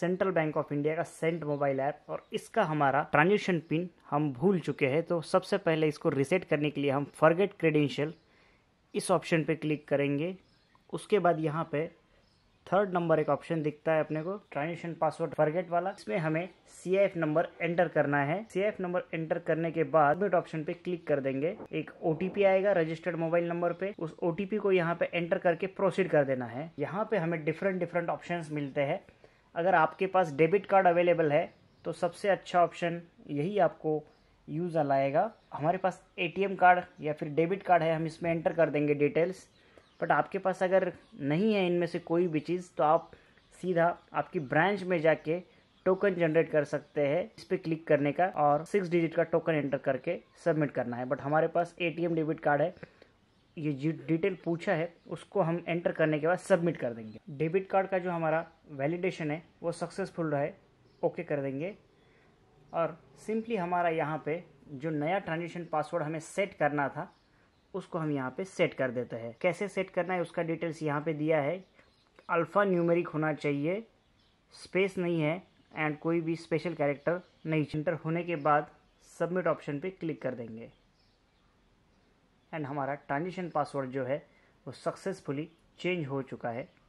central bank of India का cent mobile app और इसका हमारा ट्रांजेक्शन पिन हम भूल चुके हैं तो सबसे पहले इसको रिसेट करने के लिए हम फॉरगेट क्रेडेंशियल इस ऑप्शन पे क्लिक करेंगे उसके बाद यहाँ पे थर्ड नंबर एक ऑप्शन दिखता है अपने को ट्रांजेक्शन पासवर्ड फॉरगेट वाला इसमें हमें सी एफ नंबर एंटर करना है सी एफ नंबर एंटर करने के बाद सबमिट ऑप्शन पे क्लिक कर देंगे एक ओटीपी आएगा रजिस्टर्ड मोबाइल नंबर पे उस ओटीपी को यहाँ पे एंटर करके प्रोसीड कर देना है यहाँ पे हमें डिफरेंट डिफरेंट ऑप्शन मिलते हैं अगर आपके पास डेबिट कार्ड अवेलेबल है तो सबसे अच्छा ऑप्शन यही आपको यूज़ लाएगा हमारे पास एटीएम कार्ड या फिर डेबिट कार्ड है हम इसमें एंटर कर देंगे डिटेल्स बट आपके पास अगर नहीं है इनमें से कोई भी चीज़ तो आप सीधा आपकी ब्रांच में जाके टोकन जनरेट कर सकते हैं इस पर क्लिक करने का और सिक्स डिजिट का टोकन एंटर करके सबमिट करना है बट हमारे पास एटीएम डेबिट कार्ड है ये जो डिटेल पूछा है उसको हम एंटर करने के बाद सबमिट कर देंगे डेबिट कार्ड का जो हमारा वैलिडेशन है वो सक्सेसफुल रहा है ओके कर देंगे और सिंपली हमारा यहाँ पे जो नया ट्रांजेक्शन पासवर्ड हमें सेट करना था उसको हम यहाँ पे सेट कर देते हैं कैसे सेट करना है उसका डिटेल्स यहाँ पे दिया है अल्फ़ा न्यूमेरिक होना चाहिए स्पेस नहीं है एंड कोई भी स्पेशल कैरेक्टर नहीं इंटर होने के बाद सबमिट ऑप्शन पे क्लिक कर देंगे एंड हमारा ट्रांजिशन पासवर्ड जो है वो सक्सेसफुली चेंज हो चुका है